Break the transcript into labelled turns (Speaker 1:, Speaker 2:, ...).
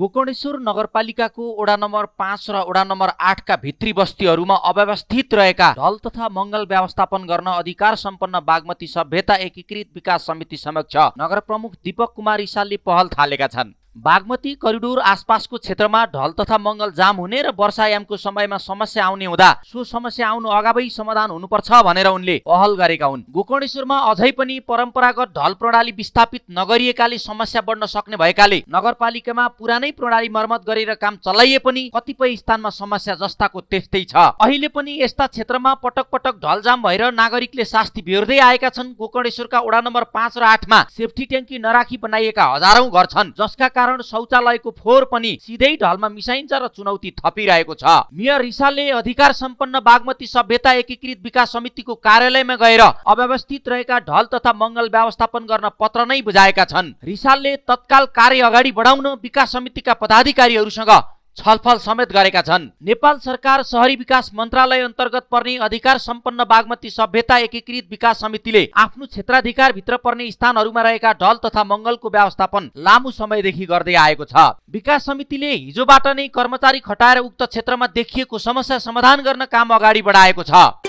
Speaker 1: गोकर्णेश्वर नगरपालिकाको वडा नम्बर पाँच र वडा नम्बर आठका भित्री बस्तीहरूमा अव्यवस्थित रहेका ढल तथा मङ्गल व्यवस्थापन गर्न अधिकार सम्पन्न बागमती सभ्यता एकीकृत विकास समिति समक्ष नगर प्रमुख दीपक कुमार इसालले पहल थालेका छन् बागमती करिडोर आसपासको क्षेत्रमा ढल तथा मङ्गल जाम हुने र वर्षायामको समयमा समस्या आउने हुँदा सो समस्या आउनु अगावै समाधान हुनुपर्छ भनेर उनले पहल गरेका हुन् गोकर्णेश्वरमा अझै पनि परम्परागत ढल प्रणाली विस्थापित नगरिएकाले समस्या बढ्न सक्ने भएकाले नगरपालिकामा पुरानै प्रणाली मर्मत गरेर काम चलाइए पनि कतिपय स्थानमा समस्या जस्ताको त्यस्तै छ अहिले पनि यस्ता क्षेत्रमा पटक पटक जाम भएर नागरिकले शास्ति बेहोर्दै आएका छन् गोकर्णेश्वरका वडा नम्बर पाँच र आठमा सेफ्टी ट्याङ्की नराखी बनाइएका हजारौं घर छन् जसका कारण शौचालयको फोहोर पनि सिधै ढलमा मिसाइन्छ र चुनौती थपिरहेको छ मेयर रिसालले अधिकार सम्पन्न बागमती सभ्यता एकीकृत विकास समितिको कार्यालयमा गएर अव्यवस्थित रहेका ढल तथा मङ्गल व्यवस्थापन गर्न पत्र नै बुझाएका छन् रिसालले तत्काल कार्य अगाडि बढाउन विकास समितिका पदाधिकारीहरूसँग छलफल समेत गरेका छन् नेपाल सरकार सहरी विकास मन्त्रालय अन्तर्गत पर्ने अधिकार सम्पन्न बागमती सभ्यता एकीकृत विकास समितिले आफ्नो क्षेत्राधिकार भित्र पर्ने स्थानहरूमा रहेका ढल तथा मङ्गलको व्यवस्थापन लामो समयदेखि गर्दै आएको छ विकास समितिले हिजोबाट नै कर्मचारी खटाएर उक्त क्षेत्रमा देखिएको समस्या समाधान गर्न काम अगाडि बढाएको छ